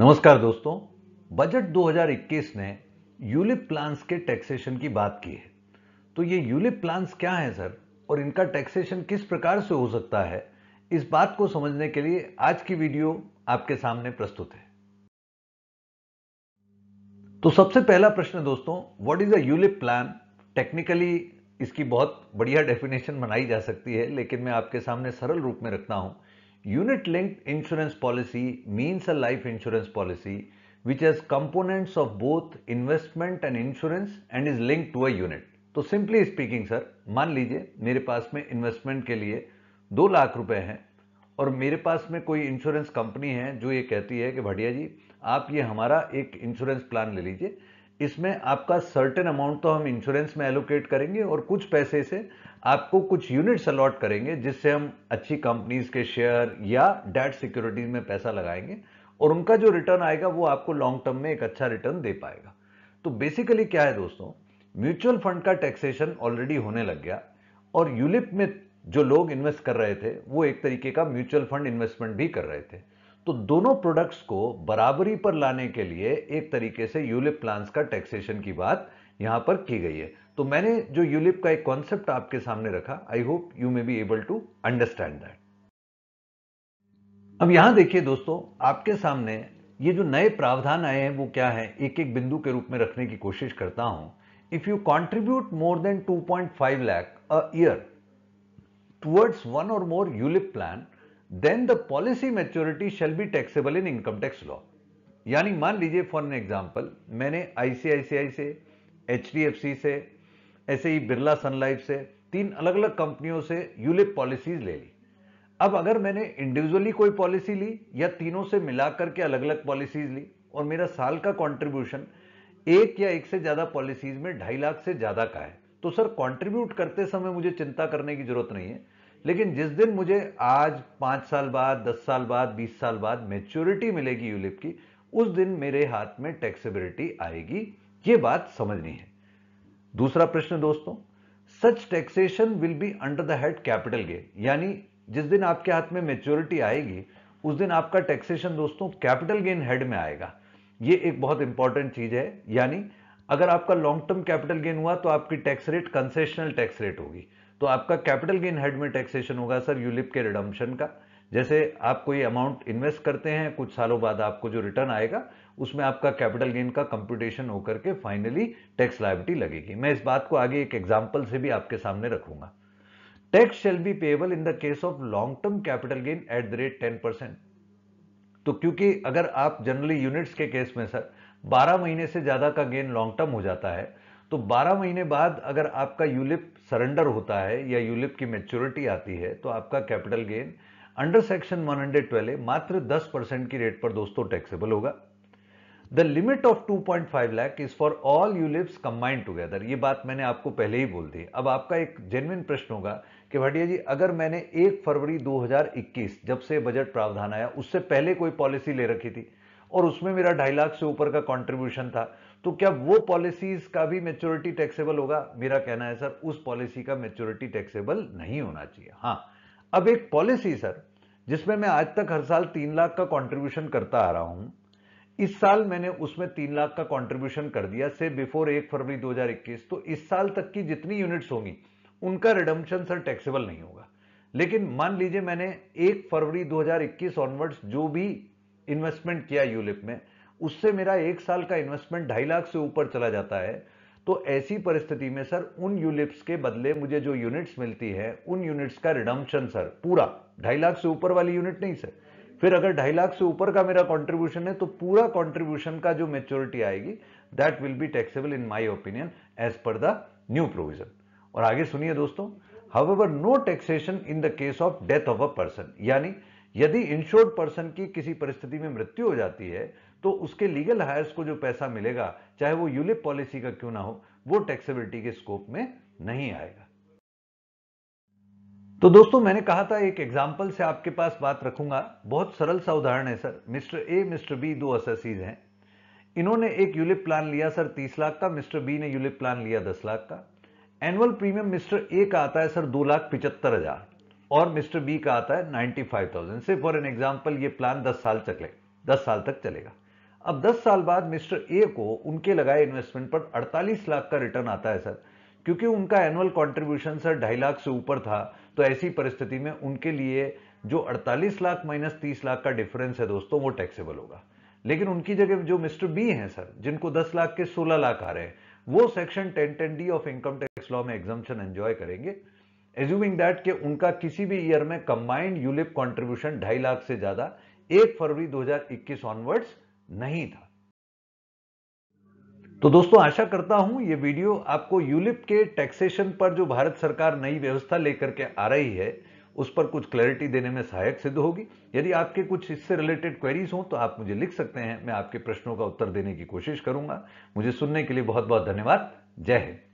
नमस्कार दोस्तों बजट 2021 ने यूलिप प्लांट्स के टैक्सेशन की बात की है तो ये यूलिप प्लांट्स क्या है सर और इनका टैक्सेशन किस प्रकार से हो सकता है इस बात को समझने के लिए आज की वीडियो आपके सामने प्रस्तुत है तो सबसे पहला प्रश्न दोस्तों what is a ULIP plan technically इसकी बहुत बढ़िया डेफिनेशन बनाई जा सकती है लेकिन मैं आपके सामने सरल रूप में रखता हूं Unit linked insurance policy means a life insurance policy which has components of both investment and insurance and is linked to a unit. तो सिंपली स्पीकिंग सर मान लीजिए मेरे पास में इन्वेस्टमेंट के लिए दो लाख रुपए हैं और मेरे पास में कोई इंश्योरेंस कंपनी है जो ये कहती है कि भटिया जी आप ये हमारा एक इंश्योरेंस प्लान ले लीजिए इसमें आपका सर्टेन अमाउंट तो हम इंश्योरेंस में एलोकेट करेंगे और कुछ पैसे से आपको कुछ यूनिट्स अलॉट करेंगे जिससे हम अच्छी कंपनीज के शेयर या डेट सिक्योरिटीज में पैसा लगाएंगे और उनका जो रिटर्न आएगा वो आपको लॉन्ग टर्म में एक अच्छा रिटर्न दे पाएगा तो बेसिकली क्या है दोस्तों म्यूचुअल फंड का टैक्सेशन ऑलरेडी होने लग गया और यूलिप में जो लोग इन्वेस्ट कर रहे थे वो एक तरीके का म्यूचुअल फंड इन्वेस्टमेंट भी कर रहे थे तो दोनों प्रोडक्ट्स को बराबरी पर लाने के लिए एक तरीके से यूलिप प्लान्स का टैक्सेशन की बात यहां पर की गई है तो मैंने जो यूलिप का एक कॉन्सेप्ट आपके सामने रखा I hope you may be able to understand that अब यहां देखिए दोस्तों आपके सामने ये जो नए प्रावधान आए हैं वो क्या है एक एक बिंदु के रूप में रखने की कोशिश करता हूं if you contribute more than 2.5 five a year towards one और more ULIP plan then the policy maturity shall be taxable in income tax law यानी मान लीजिए फॉर एन एग्जाम्पल मैंने आईसीआईसीआई से एच से ऐसे ही बिरला सनलाइफ से तीन अलग अलग कंपनियों से यूलिप पॉलिसीज ले ली अब अगर मैंने इंडिविजुअली कोई पॉलिसी ली या तीनों से मिला करके अलग अलग पॉलिसीज ली और मेरा साल का कॉन्ट्रीब्यूशन एक या एक से ज़्यादा पॉलिसीज में ढाई लाख से ज़्यादा का है तो सर कॉन्ट्रीब्यूट करते समय मुझे चिंता करने की जरूरत नहीं है लेकिन जिस दिन मुझे आज पाँच साल बाद दस साल बाद बीस साल बाद मेच्योरिटी मिलेगी यूलिप की उस दिन मेरे हाथ में टैक्सेबिलिटी आएगी ये बात समझनी है दूसरा प्रश्न दोस्तों such taxation will be under the head capital gain यानी जिस दिन आपके हाथ में मेच्योरिटी आएगी उस दिन आपका टैक्सेशन दोस्तों कैपिटल गेन हेड में आएगा ये एक बहुत इंपॉर्टेंट चीज है यानी अगर आपका लॉन्ग टर्म कैपिटल गेन हुआ तो आपकी tax rate concessional tax rate होगी तो आपका कैपिटल गेन हेड में टैक्सेशन होगा सर यूलिप के रिडम्पशन का जैसे आप कोई अमाउंट इन्वेस्ट करते हैं कुछ सालों बाद आपको जो रिटर्न आएगा उसमें आपका कैपिटल गेन का कंप्यूटेशन होकर के फाइनली टैक्स लाइबिलिटी लगेगी मैं इस बात को आगे एक एग्जाम्पल से भी आपके सामने रखूंगा tax shall be payable in the case of long term capital gain at the rate ten percent तो क्योंकि अगर आप जनरली यूनिट्स के केस में सर 12 महीने से ज़्यादा का गेन लॉन्ग टर्म हो जाता है तो 12 महीने बाद अगर आपका यूलिप सरेंडर होता है या यूलिप की मेच्योरिटी आती है तो आपका capital gain under section 112 twelve मात्र 10 परसेंट की रेट पर दोस्तों टैक्सेबल होगा the limit of 2.5 lakh is for all ULIPs combined together ये बात मैंने आपको पहले ही बोल दी अब आपका एक जेन्युन प्रश्न होगा कि भाटिया जी अगर मैंने 1 फरवरी 2021 जब से बजट प्रावधान आया उससे पहले कोई पॉलिसी ले रखी थी और उसमें मेरा ढाई लाख से ऊपर का कॉन्ट्रीब्यूशन था तो क्या वो पॉलिसीज का भी मेच्योरिटी टैक्सेबल होगा मेरा कहना है सर उस पॉलिसी का मेच्योरिटी टैक्सेबल नहीं होना चाहिए हाँ अब एक पॉलिसी सर जिसमें मैं आज तक हर साल तीन लाख का कंट्रीब्यूशन करता आ रहा हूं इस साल मैंने उसमें तीन लाख का कंट्रीब्यूशन कर दिया से बिफोर एक फरवरी 2021 तो इस साल तक की जितनी यूनिट्स होंगी उनका रिडम्पशन सर टैक्सेबल नहीं होगा लेकिन मान लीजिए मैंने एक फरवरी 2021 ऑनवर्ड्स जो भी इन्वेस्टमेंट किया यूलिप में उससे मेरा एक साल का इन्वेस्टमेंट ढाई लाख से ऊपर चला जाता है तो ऐसी परिस्थिति में सर उन यूलिप्स के बदले मुझे जो यूनिट्स मिलती है उन यूनिट्स का रिडम्पशन सर पूरा ढाई लाख से ऊपर वाली यूनिट नहीं सर फिर अगर ढाई लाख से ऊपर का मेरा कॉन्ट्रीब्यूशन है तो पूरा कॉन्ट्रीब्यूशन का जो मेच्योरिटी आएगी that will be taxable in my opinion as per the new provision और आगे सुनिए दोस्तों ever no taxation in the case of death of a person यानी यदि इंश्योर्ड पर्सन की किसी परिस्थिति में मृत्यु हो जाती है तो उसके लीगल हायर्स को जो पैसा मिलेगा चाहे वो यूलिप पॉलिसी का क्यों ना हो वो टैक्सेबिलिटी के स्कोप में नहीं आएगा तो दोस्तों मैंने कहा था एक एग्जाम्पल से आपके पास बात रखूंगा बहुत सरल सा उदाहरण है sir mister A mister B दो असेसीज हैं इन्होंने एक यूलिप प्लान लिया सर तीस लाख का मिस्टर बी ने यूलिप प्लान लिया दस लाख का एनुअल प्रीमियम मिस्टर ए का आता है सर दो लाख पिचहत्तर हजार और मिस्टर बी का आता है नाइन्टी फाइव थाउजेंड से फॉर एन एग्जाम्पल ये प्लान दस साल चले दस साल तक चलेगा अब 10 साल बाद मिस्टर ए को उनके लगाए इन्वेस्टमेंट पर 48 लाख का रिटर्न आता है सर क्योंकि उनका एनुअल कॉन्ट्रीब्यूशन सर ढाई लाख से ऊपर था तो ऐसी परिस्थिति में उनके लिए जो 48 लाख माइनस 30 लाख का डिफरेंस है दोस्तों वो टैक्सेबल होगा लेकिन उनकी जगह जो मिस्टर बी हैं सर जिनको 10 लाख के 16 लाख आ रहे हैं वो section ten ten D of income tax law में एग्जाम्पन एंजॉय करेंगे एज्यूमिंग दैट कि उनका किसी भी ईयर में कंबाइंड यूलिप कंट्रीब्यूशन ढाई लाख से ज्यादा एक फरवरी 2021 ऑनवर्ड्स नहीं था तो दोस्तों आशा करता हूं ये वीडियो आपको यूलिप के टैक्सेशन पर जो भारत सरकार नई व्यवस्था लेकर के आ रही है उस पर कुछ क्लैरिटी देने में सहायक सिद्ध होगी यदि आपके कुछ इससे रिलेटेड क्वेरीज हो तो आप मुझे लिख सकते हैं मैं आपके प्रश्नों का उत्तर देने की कोशिश करूंगा मुझे सुनने के लिए बहुत बहुत धन्यवाद जय हिंद